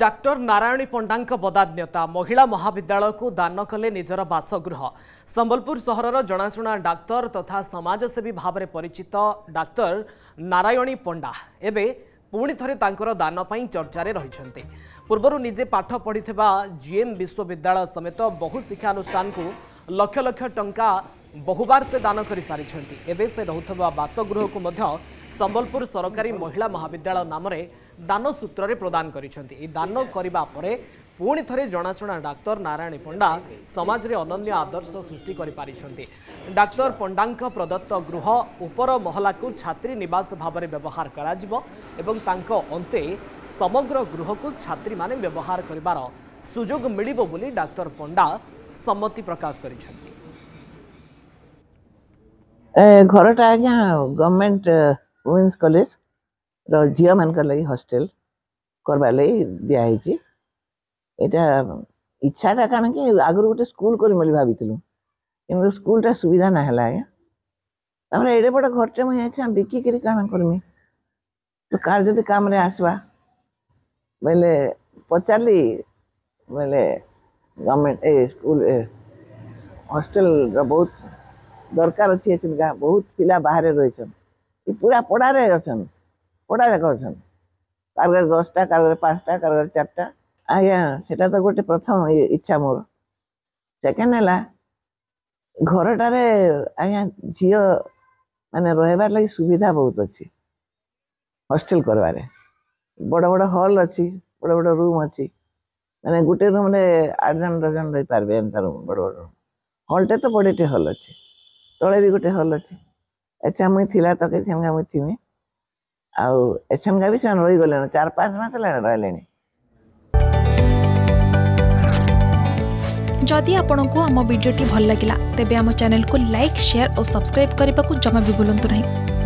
doctor Narayani पंडा बदान्यता महिला महाविद्यालय को दान कले निजर बासगृह संबलपुर सहर जनाशुना डाक्तर तथा समाजसेवी भाव में परिचित डाक्तर नारायणी पंडा एवं ପୁଣି ଥରେ ତାଙ୍କର ଦାନ ପାଇଁ ଚର୍ଚ୍ଚାରେ ରହିଛନ୍ତି ପୂର୍ବରୁ ନିଜେ ପାଠ ପଢ଼ିଥିବା ଜିଏମ୍ ବିଶ୍ୱବିଦ୍ୟାଳୟ ସମେତ ବହୁ ଶିକ୍ଷାନୁଷ୍ଠାନକୁ ଲକ୍ଷ ଲକ୍ଷ ଟଙ୍କା ବହୁବାର ସେ ଦାନ କରିସାରିଛନ୍ତି ଏବେ ସେ ରହୁଥିବା ବାସଗୃହକୁ ମଧ୍ୟ ସମ୍ବଲପୁର ସରକାରୀ ମହିଳା ମହାବିଦ୍ୟାଳୟ ନାମରେ ଦାନ ସୂତ୍ରରେ ପ୍ରଦାନ କରିଛନ୍ତି ଏହି ଦାନ କରିବା ପରେ ପୁଣି ଥରେ ଜଣାଶୁଣା ଡାକ୍ତର ନାରାୟଣୀ ପଣ୍ଡା ସମାଜରେ ଅନନ୍ୟ ଆଦର୍ଶ ସୃଷ୍ଟି କରିପାରିଛନ୍ତି ଡାକ୍ତର ପଣ୍ଡାଙ୍କ ପ୍ରଦତ୍ତ ଗୃହ ଉପର ମହଲାକୁ ଛାତ୍ରୀ ନିବାସ ଭାବରେ ବ୍ୟବହାର କରାଯିବ ଏବଂ ତାଙ୍କ ଅନ୍ତେ ସମଗ୍ର ଗୃହକୁ ଛାତ୍ରୀମାନେ ବ୍ୟବହାର କରିବାର ସୁଯୋଗ ମିଳିବ ବୋଲି ଡାକ୍ତର ପଣ୍ଡା ସମ୍ମତି ପ୍ରକାଶ କରିଛନ୍ତି ଘରଟା ଆଜ୍ଞା ओमेन्स कलेज रिओ मान लगी हस्टेल करवार लगी दिखे यहाँ इच्छाटा कण कि आगुरी गोटे स्कूल कर स्कूलटा सुविधा ना आज्ञा एडे बड़े घर टे मुझे बिकिकी करमी तो कार जो कम आसवा बोले पचारि बोले गवर्नमेंट ए स्कूल हस्टेल बहुत दरकार अच्छे बहुत पिला बाहर रही ଏ ପୁରା ପଡ଼ାରେ ଅଛନ୍ ପଡ଼ାରେ କରୁଛନ୍ କାରଗର ଦଶଟା କାରଗର ପାଞ୍ଚଟା କାରଗର ଚାରିଟା ଆଜ୍ଞା ସେଟା ତ ଗୋଟେ ପ୍ରଥମ ଇଚ୍ଛା ମୋର ସେକେଣ୍ଡ ହେଲା ଘରଟାରେ ଆଜ୍ଞା ଝିଅ ମାନେ ରହିବାର ଲାଗି ସୁବିଧା ବହୁତ ଅଛି ହଷ୍ଟେଲ କରିବାରେ ବଡ଼ ବଡ଼ ହଲ୍ ଅଛି ବଡ଼ ବଡ଼ ରୁମ୍ ଅଛି ମାନେ ଗୋଟେ ରୁମ୍ରେ ଆଠ ଜଣ ଦଶ ଜଣ ରହିପାରିବେ ଏମିତି ରୁମ୍ ବଡ଼ ବଡ଼ ରୁମ୍ ହଲ୍ଟେ ତ ବଡ଼ଟେ ହଲ୍ ଅଛି ତଳେ ବି ଗୋଟେ ହଲ୍ ଅଛି ଏଚ୍ଏମ୍ ମୁଇଁ ଥିଲା ତ କିଛି ଏମ୍ଗା ମୁଇଁ ଥିମି ଆଉ ଏଚ୍ଏମ୍ଗା ବି ସେମାନେ ରହିଗଲେଣି ଚାରି ପାଞ୍ଚ ମାସ ହେଲାଣି ରହିଲେଣି ଯଦି ଆପଣଙ୍କୁ ଆମ ଭିଡ଼ିଓଟି ଭଲ ଲାଗିଲା ତେବେ ଆମ ଚ୍ୟାନେଲକୁ ଲାଇକ୍ ସେୟାର ଓ ସବସ୍କ୍ରାଇବ୍ କରିବାକୁ ଜମା ବି ଭୁଲନ୍ତୁ ନାହିଁ